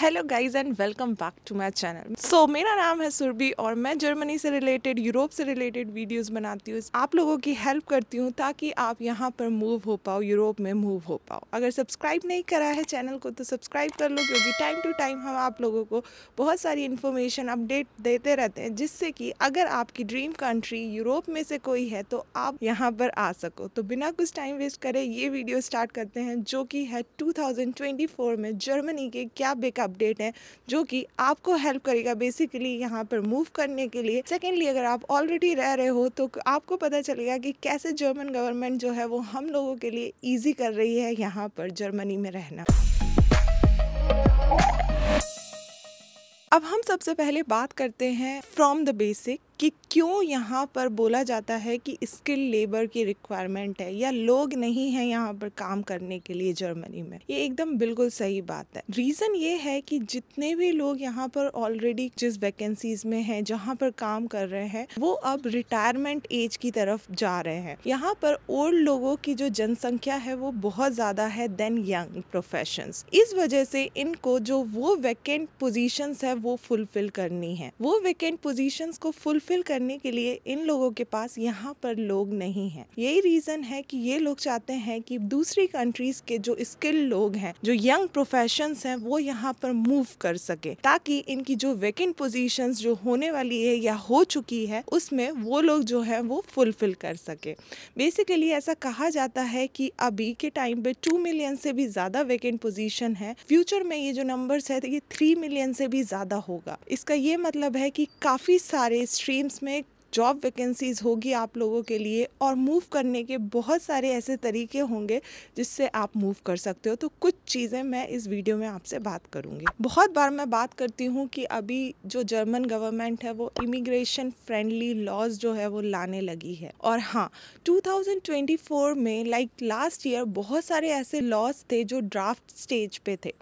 Hello guys and welcome back to my channel so मेरा नाम है सुरभि और मैं जर्मनी से रिलेटेड यूरोप से रिलेटेड वीडियोस बनाती हूँ आप लोगों की हेल्प करती हूँ ताकि आप यहाँ पर मूव हो पाओ यूरोप में मूव हो पाओ अगर सब्सक्राइब नहीं करा है चैनल को तो सब्सक्राइब कर लो क्योंकि टाइम टू टाइम हम आप लोगों को बहुत सारी इन्फॉर्मेशन अपडेट देते रहते हैं जिससे कि अगर आपकी ड्रीम कंट्री यूरोप में से कोई है तो आप यहाँ पर आ सको तो बिना कुछ टाइम वेस्ट करे ये वीडियो स्टार्ट करते हैं जो कि है टू में जर्मनी के क्या बेकअप अपडेट है जो कि आपको हेल्प करेगा बेसिकली यहाँ पर मूव करने के लिए सेकेंडली अगर आप ऑलरेडी रह रहे हो तो आपको पता चलेगा कि कैसे जर्मन गवर्नमेंट जो है वो हम लोगों के लिए ईजी कर रही है यहाँ पर जर्मनी में रहना अब हम सबसे पहले बात करते हैं फ्रॉम द बेसिक कि क्यों यहाँ पर बोला जाता है कि स्किल लेबर की रिक्वायरमेंट है या लोग नहीं हैं यहाँ पर काम करने के लिए जर्मनी में ये एकदम बिल्कुल सही बात है रीज़न ये है कि जितने भी लोग यहाँ पर ऑलरेडी जिस वैकेंसीज में हैं जहाँ पर काम कर रहे हैं वो अब रिटायरमेंट एज की तरफ जा रहे हैं यहाँ पर ओल्ड लोगों की जो जनसंख्या है वो बहुत ज़्यादा है देन यंग प्रोफेशन इस वजह से इनको जो वो वैकेंट पोजिशन है वो फुलफिल करनी है वो वैकेंट पोजिशन को फुल फुलफिल करने के लिए इन लोगों के पास यहाँ पर लोग नहीं हैं यही रीज़न है कि ये लोग चाहते हैं कि दूसरी कंट्रीज़ के जो स्किल लोग हैं जो यंग प्रोफेशन हैं वो यहाँ पर मूव कर सके ताकि इनकी जो वेकेंट पोजिशन जो होने वाली है या हो चुकी है उसमें वो लोग जो है वो फुलफिल कर सके बेसिकली ऐसा कहा जाता है कि अभी के टाइम पे टू मिलियन से भी ज़्यादा वेकेंट पोजीशन है फ्यूचर में ये जो नंबर्स है ये थ्री मिलियन से भी ज़्यादा होगा इसका ये मतलब है कि काफ़ी सारे स्ट्रीम ड्रीम्स में जॉब वैकेंसीज़ होगी आप लोगों के लिए और मूव करने के बहुत सारे ऐसे तरीके होंगे जिससे आप मूव कर सकते हो तो कुछ चीज़ें मैं इस वीडियो में आपसे बात करूंगी बहुत बार मैं बात करती हूँ कि अभी जो जर्मन गवर्नमेंट है वो इमिग्रेशन फ्रेंडली लॉज जो है वो लाने लगी है और हाँ 2024 में लाइक लास्ट ईयर बहुत सारे ऐसे लॉज थे जो ड्राफ्ट स्टेज पे थे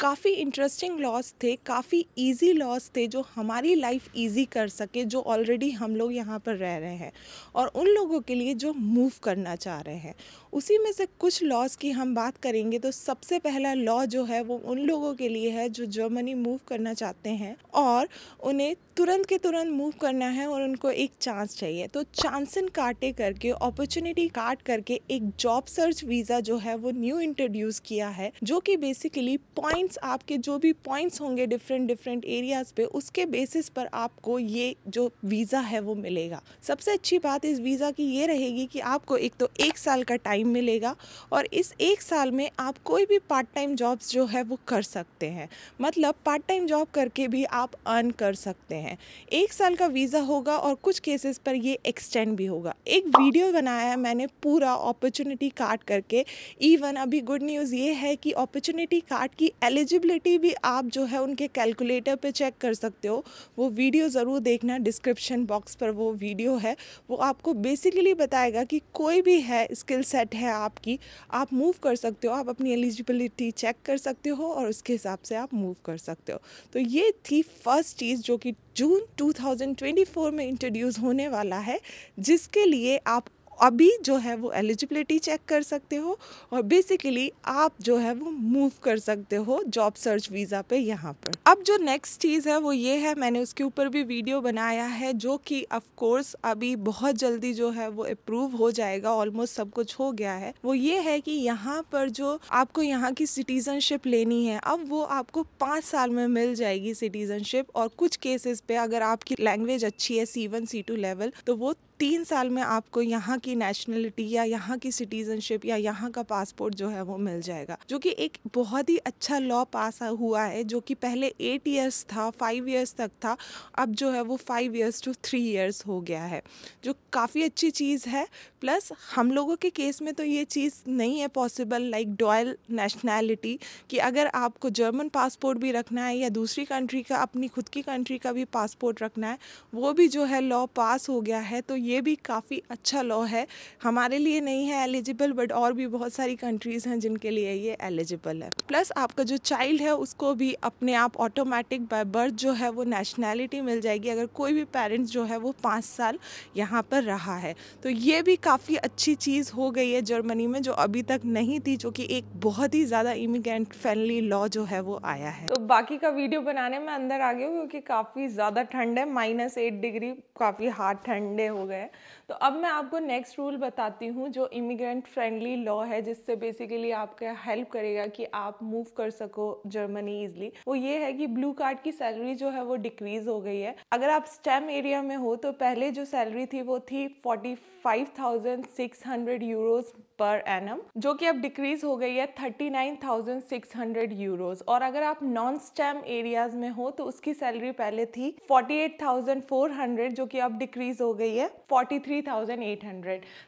काफ़ी इंटरेस्टिंग लॉस थे काफ़ी इजी लॉस थे जो हमारी लाइफ इजी कर सके जो ऑलरेडी हम लोग यहाँ पर रह रहे हैं और उन लोगों के लिए जो मूव करना चाह रहे हैं उसी में से कुछ लॉस की हम बात करेंगे तो सबसे पहला लॉ जो है वो उन लोगों के लिए है जो जर्मनी मूव करना चाहते हैं और उन्हें तुरंत के तुरंत मूव करना है और उनको एक चांस चाहिए तो चांसन काटे करके अपॉर्चुनिटी काट करके एक जॉब सर्च वीज़ा जो है वो न्यू इंट्रोड्यूस किया है जो कि बेसिकली पॉइंट पॉइंट्स आपके जो भी पॉइंट्स होंगे डिफरेंट डिफरेंट एरियाज़ पे उसके बेसिस पर आपको ये जो वीज़ा है वो मिलेगा सबसे अच्छी बात इस वीज़ा की ये रहेगी कि आपको एक तो एक साल का टाइम मिलेगा और इस एक साल में आप कोई भी पार्ट टाइम जॉब्स जो है वो कर सकते हैं मतलब पार्ट टाइम जॉब करके भी आप अर्न कर सकते हैं एक साल का वीज़ा होगा और कुछ केसेस पर ये एक्सटेंड भी होगा एक वीडियो बनाया है मैंने पूरा अपॉर्चुनिटी कार्ड करके इवन अभी गुड न्यूज़ ये है कि अपॉर्चुनिटी कार्ड की एलिज एलिजिबिलिटी भी आप जो है उनके कैलकुलेटर पे चेक कर सकते हो वो वीडियो ज़रूर देखना डिस्क्रिप्शन बॉक्स पर वो वीडियो है वो आपको बेसिकली बताएगा कि कोई भी है स्किल सेट है आपकी आप मूव कर सकते हो आप अपनी एलिजिबिलिटी चेक कर सकते हो और उसके हिसाब से आप मूव कर सकते हो तो ये थी फर्स्ट चीज़ जो कि जून 2024 में इंट्रोड्यूस होने वाला है जिसके लिए आप अभी जो है वो एलिजिबिलिटी चेक कर सकते हो और बेसिकली आप जो है वो मूव कर सकते हो जॉब सर्च वीज़ा पे यहाँ पर अब जो नेक्स्ट चीज़ है वो ये है मैंने उसके ऊपर भी वीडियो बनाया है जो कि अफकोर्स अभी बहुत जल्दी जो है वो अप्रूव हो जाएगा ऑलमोस्ट सब कुछ हो गया है वो ये है कि यहाँ पर जो आपको यहाँ की सिटीजनशिप लेनी है अब वो आपको पाँच साल में मिल जाएगी सिटीजनशिप और कुछ केसेस पे अगर आपकी लैंग्वेज अच्छी है C one C two level तो वो तीन साल में आपको यहाँ की नेशनलिटी या यहाँ की सिटीजनशिप या यहाँ का पासपोर्ट जो है वो मिल जाएगा जो कि एक बहुत ही अच्छा लॉ पास हुआ है जो कि पहले एट ईयर्स था फाइव ईयर्स तक था अब जो है वो five years two three years हो गया है जो काफ़ी अच्छी चीज़ है प्लस हम लोगों के केस में तो ये चीज़ नहीं है पॉसिबल लाइक डॉयल नेशनैलिटी कि अगर आपको जर्मन पासपोर्ट भी रखना है या दूसरी कंट्री का अपनी खुद की कंट्री का भी पासपोर्ट रखना है वो भी जो है लॉ पास हो गया है तो ये ये भी काफ़ी अच्छा लॉ है हमारे लिए नहीं है एलिजिबल बट और भी बहुत सारी कंट्रीज़ हैं जिनके लिए ये एलिजिबल है प्लस आपका जो चाइल्ड है उसको भी अपने आप ऑटोमेटिक बाय बर्थ जो है वो नेशनैलिटी मिल जाएगी अगर कोई भी पेरेंट्स जो है वो पाँच साल यहाँ पर रहा है तो ये भी काफ़ी अच्छी चीज़ हो गई है जर्मनी में जो अभी तक नहीं थी जो कि एक बहुत ही ज़्यादा इमिग्रेंट फ्रेंडली लॉ जो है वो आया है तो बाकी का वीडियो बनाने में अंदर आ गया क्योंकि काफ़ी ज़्यादा ठंड है माइनस एट डिग्री काफ़ी हार्ड ठंडे हो गए है तो अब मैं आपको नेक्स्ट रूल बताती हूँ जो इमिग्रेंट फ्रेंडली लॉ है जिससे बेसिकली आपका हेल्प करेगा कि आप मूव कर सको जर्मनी इजली वो ये है कि ब्लू कार्ड की सैलरी जो है वो डिक्रीज हो गई है अगर आप स्टेम एरिया में हो तो पहले जो सैलरी थी वो थी फोर्टी 5,600 यूरोस पर एनम जो कि अब डिक्रीज हो गई है 39,600 यूरोस और अगर आप नॉन स्टैम एरियाज में हो तो उसकी सैलरी पहले थी 48,400 जो कि अब डिक्रीज हो गई है 43,800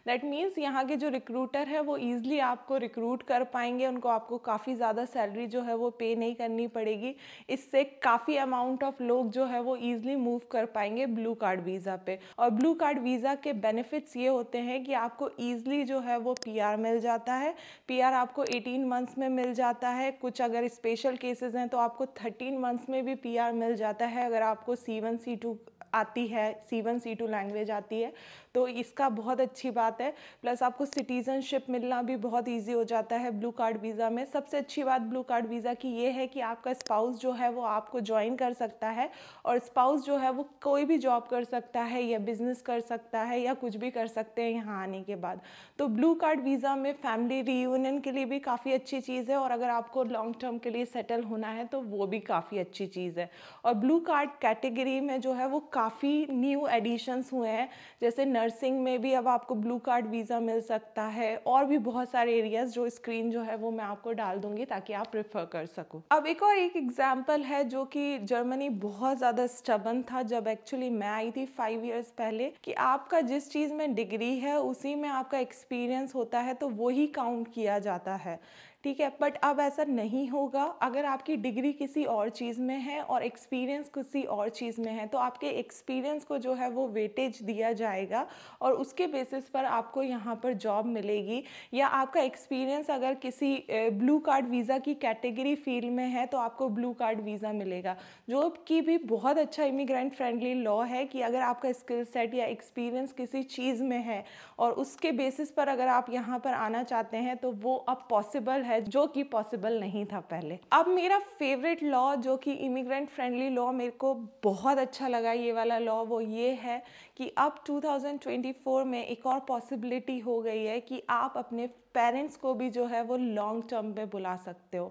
दैट मींस यहाँ के जो रिक्रूटर है वो इजली आपको रिक्रूट कर पाएंगे उनको आपको काफ़ी ज़्यादा सैलरी जो है वो पे नहीं करनी पड़ेगी इससे काफ़ी अमाउंट ऑफ लोग जो है वो ईजिली मूव कर पाएंगे ब्लू कार्ड वीज़ा पे और ब्लू कार्ड वीज़ा के बेनिफिट्स ये होते हैं कि आपको ईज़िली जो है वो पीआर मिल जाता है पीआर आपको 18 मंथ्स में मिल जाता है कुछ अगर स्पेशल केसेस हैं तो आपको 13 मंथ्स में भी पीआर मिल जाता है अगर आपको सी वन सी टू आती है C one C two language आती है तो इसका बहुत अच्छी बात है प्लस आपको सिटीज़नशिप मिलना भी बहुत ईजी हो जाता है ब्लू कार्ड वीज़ा में सबसे अच्छी बात ब्लू कार्ड वीज़ा की ये है कि आपका स्पाउस जो है वो आपको ज्वाइन कर सकता है और स्पाउस जो है वो कोई भी जॉब कर सकता है या बिज़नेस कर सकता है या कुछ भी कर सकते हैं यहाँ आने के बाद तो ब्लू कार्ड वीज़ा में फैमिली रीयूनियन के लिए भी काफ़ी अच्छी चीज़ है और अगर आपको लॉन्ग टर्म के लिए सेटल होना है तो वो भी काफ़ी अच्छी चीज़ है और ब्लू कार्ड कैटेगरी में जो है वो काफ़ी न्यू एडिशंस हुए हैं जैसे नर्सिंग में भी अब आपको ब्लू कार्ड वीज़ा मिल सकता है और भी बहुत सारे एरियाज जो स्क्रीन जो है वो मैं आपको डाल दूंगी ताकि आप प्रिफर कर सको अब एक और एक एग्जाम्पल है जो कि जर्मनी बहुत ज़्यादा स्टबन था जब एक्चुअली मैं आई थी फाइव ईयर्स पहले कि आपका जिस चीज़ में डिग्री है उसी में आपका एक्सपीरियंस होता है तो वही काउंट किया जाता है ठीक है बट अब ऐसा नहीं होगा अगर आपकी डिग्री किसी और चीज़ में है और एक्सपीरियंस किसी और चीज़ में है तो आपके एक्सपीरियंस को जो है वो वेटेज दिया जाएगा और उसके बेसिस पर आपको यहाँ पर जॉब मिलेगी या आपका एक्सपीरियंस अगर किसी ब्लू कार्ड वीज़ा की कैटेगरी फील्ड में है तो आपको ब्लू कार्ड वीज़ा मिलेगा जो कि भी बहुत अच्छा इमिग्रेंट फ्रेंडली लॉ है कि अगर आपका स्किल सेट या एक्सपीरियंस किसी चीज़ में है और उसके बेसिस पर अगर आप यहाँ पर आना चाहते हैं तो वो अब पॉसिबल है है जो कि पॉसिबल नहीं था पहले अब मेरा फेवरेट लॉ जो कि इमिग्रेंट फ्रेंडली लॉ मेरे को बहुत अच्छा लगा ये वाला लॉ वो ये है कि अब 2024 में एक और पॉसिबिलिटी हो गई है कि आप अपने पेरेंट्स को भी जो है वो लॉन्ग टर्म पे बुला सकते हो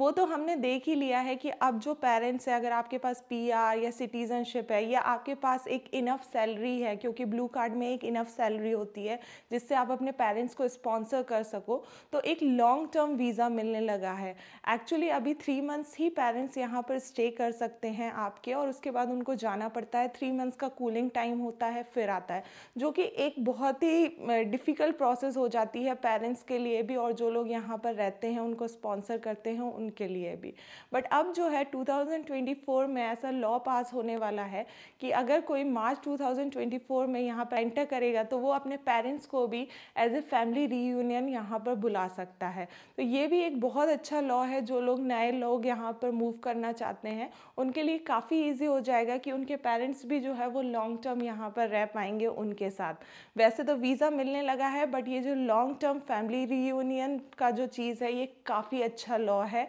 वो तो हमने देख ही लिया है कि अब जो पेरेंट्स है अगर आपके पास पीआर या सिटीजनशिप है या आपके पास एक इनफ सैलरी है क्योंकि ब्लू कार्ड में एक इनफ सैलरी होती है जिससे आप अपने पेरेंट्स को स्पॉन्सर कर सको तो एक लॉन्ग टर्म वीज़ा मिलने लगा है एक्चुअली अभी थ्री मंथ्स ही पेरेंट्स यहाँ पर स्टे कर सकते हैं आपके और उसके बाद उनको जाना पड़ता है थ्री मंथ्स का कूलिंग टाइम होता है फिर आता है जो कि एक बहुत ही डिफ़िकल्ट प्रोसेस हो जाती है पेरेंट्स के लिए भी और जो लोग यहाँ पर रहते हैं उनको स्पॉन्सर करते हैं उन उनके लिए भी बट अब जो है 2024 में ऐसा लॉ पास होने वाला है कि अगर कोई मार्च 2024 में यहाँ पर एंटर करेगा तो वो अपने पेरेंट्स को भी एज ए फैमिली रीयूनियन यहाँ पर बुला सकता है तो ये भी एक बहुत अच्छा लॉ है जो लोग नए लोग यहाँ पर मूव करना चाहते हैं उनके लिए काफ़ी ईजी हो जाएगा कि उनके पेरेंट्स भी जो है वो लॉन्ग टर्म यहाँ पर रह पाएंगे उनके साथ वैसे तो वीज़ा मिलने लगा है बट ये जो लॉन्ग टर्म फैमिली रीयूनियन का जो चीज़ है ये काफ़ी अच्छा लॉ है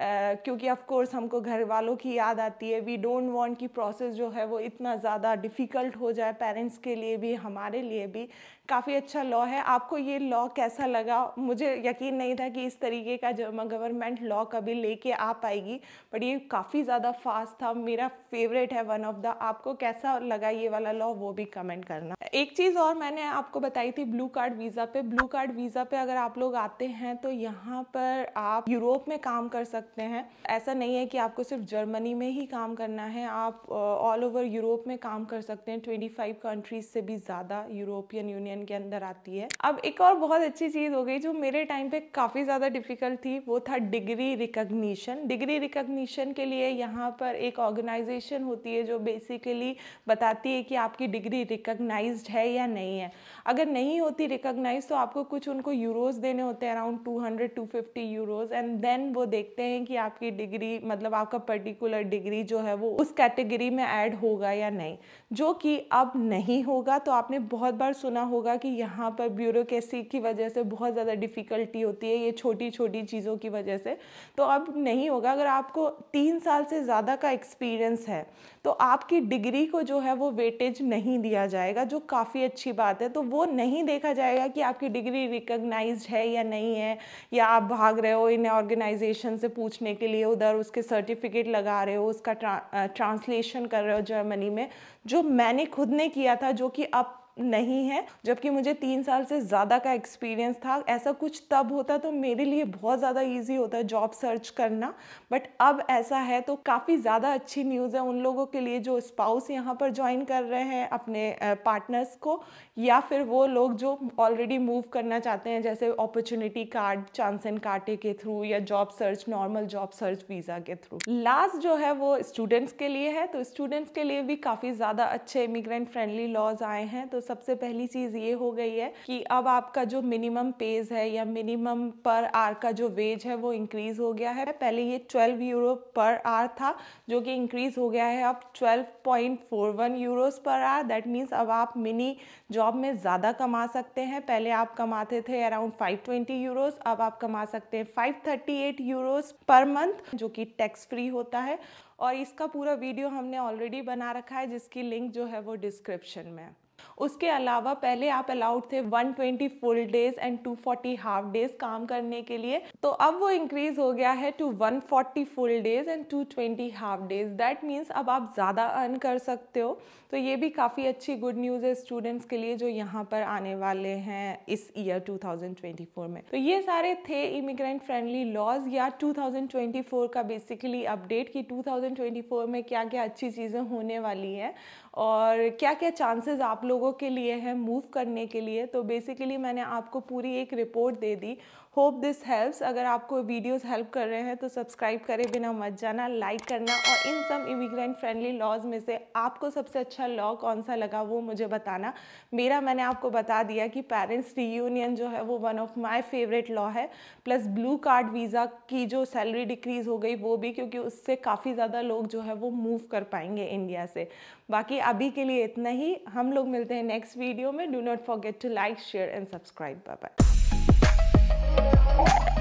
क्योंकि ऑफ कोर्स हमको घर वालों की याद आती है वी डोंट वांट कि प्रोसेस जो है वो इतना ज़्यादा डिफ़िकल्ट हो जाए पेरेंट्स के लिए भी हमारे लिए भी काफ़ी अच्छा लॉ है आपको ये लॉ कैसा लगा मुझे यकीन नहीं था कि इस तरीके का जर्मन गवर्नमेंट लॉ कभी लेके आ पाएगी बट ये काफ़ी ज़्यादा फास्ट था मेरा फेवरेट है वन ऑफ द आपको कैसा लगा ये वाला लॉ वो भी कमेंट करना एक चीज़ और मैंने आपको बताई थी ब्लू कार्ड वीज़ा पे ब्लू कार्ड वीज़ा पे अगर आप लोग आते हैं तो यहाँ पर आप यूरोप में काम कर सकते सकते हैं ऐसा नहीं है कि आपको सिर्फ जर्मनी में ही काम करना है आप ऑल ओवर यूरोप में काम कर सकते हैं 25 कंट्रीज से भी ज़्यादा यूरोपियन यूनियन के अंदर आती है अब एक और बहुत अच्छी चीज़ हो गई जो मेरे टाइम पर काफ़ी ज़्यादा डिफिकल्ट थी वो था डिग्री रिकग्निशन डिग्री रिकग्निशन के लिए यहाँ पर एक ऑर्गेनाइजेशन होती है जो बेसिकली बताती है कि आपकी डिग्री रिकग्नाइज है या नहीं है अगर नहीं होती रिकग्नाइज तो आपको कुछ उनको यूरोज़ देने होते हैं around two hundred euros and then वो देखते हैं हैं कि आपकी डिग्री मतलब आपका पर्टिकुलर डिग्री जो है वो उस कैटेगरी में ऐड होगा या नहीं जो कि अब नहीं होगा तो आपने बहुत बार सुना होगा कि यहाँ पर ब्यूरोसी की वजह से बहुत ज़्यादा डिफ़िकल्टी होती है ये छोटी छोटी चीज़ों की वजह से तो अब नहीं होगा अगर आपको तीन साल से ज़्यादा का एक्सपीरियंस है तो आपकी डिग्री को जो है वो वेटेज नहीं दिया जाएगा जो काफ़ी अच्छी बात है तो वो नहीं देखा जाएगा कि आपकी डिग्री रिकग्नाइज है या नहीं है या आप भाग रहे हो इन ऑर्गेनाइजेशन से पूछ पूछने के लिए उधर उसके सर्टिफिकेट लगा रहे हो उसका ट्रांसलेशन कर रहे हो जर्मनी में जो मैंने खुद ने किया था जो कि अब नहीं है जबकि मुझे तीन साल से ज़्यादा का एक्सपीरियंस था ऐसा कुछ तब होता तो मेरे लिए बहुत ज़्यादा इजी होता है जॉब सर्च करना बट अब ऐसा है तो काफ़ी ज़्यादा अच्छी न्यूज़ है उन लोगों के लिए जो स्पाउस यहाँ पर ज्वाइन कर रहे हैं अपने पार्टनर्स को या फिर वो लोग जो ऑलरेडी मूव करना चाहते हैं जैसे अपॉर्चुनिटी कार्ड चांस एंड काटे के थ्रू या job search normal job search visa के थ्रू लास्ट जो है वो स्टूडेंट्स के लिए है तो स्टूडेंट्स के लिए भी काफ़ी ज़्यादा अच्छे इमिग्रेंट फ्रेंडली लॉज आए हैं तो सबसे पहली चीज़ ये हो गई है कि अब आपका जो मिनिमम पेज है या मिनिमम पर आर का जो वेज है वो इंक्रीज़ हो गया है पहले ये ट्वेल्व यूरो पर आर था जो कि इंक्रीज़ हो गया है अब twelve point four one euros per hour that means अब आप मिनी जॉब में ज़्यादा कमा सकते हैं पहले आप कमाते थे अराउंड फाइव ट्वेंटी यूरोज़ अब आप कमा सकते हैं five thirty eight euros per month जो कि टैक्स फ्री होता है और इसका पूरा वीडियो हमने ऑलरेडी बना रखा है जिसकी लिंक जो है वो डिस्क्रिप्शन में है उसके अलावा पहले आप अलाउड थे 120 full days and 240 half days काम करने के लिए तो अब वो इंक्रीज हो गया है to 140 full days and 220 half days that means अब आप ज़्यादा अर्न कर सकते हो तो ये भी काफ़ी अच्छी गुड न्यूज़ है स्टूडेंट्स के लिए जो यहाँ पर आने वाले हैं इस ईयर 2024 में तो ये सारे थे इमिग्रेंट फ्रेंडली लॉज या 2024 का बेसिकली अपडेट कि 2024 में क्या क्या अच्छी चीज़ें होने वाली हैं और क्या क्या चांसेस आप लोगों के लिए हैं मूव करने के लिए तो बेसिकली मैंने आपको पूरी एक रिपोर्ट दे दी होप दिस हेल्प्स अगर आपको वीडियोस हेल्प कर रहे हैं तो सब्सक्राइब करें बिना मत जाना लाइक करना और इन सब इमिग्रेंट फ्रेंडली लॉज में से आपको सबसे अच्छा लॉ कौन सा लगा वो मुझे बताना मेरा मैंने आपको बता दिया कि पेरेंट्स रीयूनियन जो है वो one of my favourite law है प्लस ब्लू कार्ड वीज़ा की जो सैलरी डिक्रीज़ हो गई वो भी क्योंकि उससे काफ़ी ज़्यादा लोग जो है वो मूव कर पाएंगे इंडिया से बाकी अभी के लिए इतना ही हम लोग मिलते हैं नेक्स्ट वीडियो में do not forget to like share and subscribe bye bye Oh!